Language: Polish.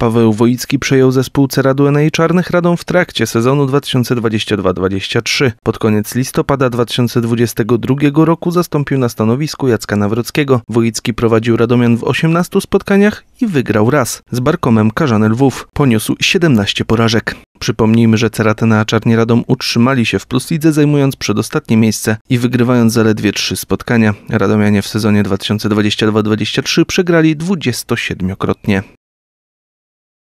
Paweł Woicki przejął zespół Ceraduen i Czarnych Radą w trakcie sezonu 2022-23. Pod koniec listopada 2022 roku zastąpił na stanowisku Jacka Nawrockiego. Woicki prowadził Radomian w 18 spotkaniach i wygrał raz z Barkomem Karzany Lwów. Poniósł 17 porażek. Przypomnijmy, że Ceratena a Czarni Radom utrzymali się w plus lidze, zajmując przedostatnie miejsce i wygrywając zaledwie trzy spotkania. Radomianie w sezonie 2022-23 przegrali 27-krotnie.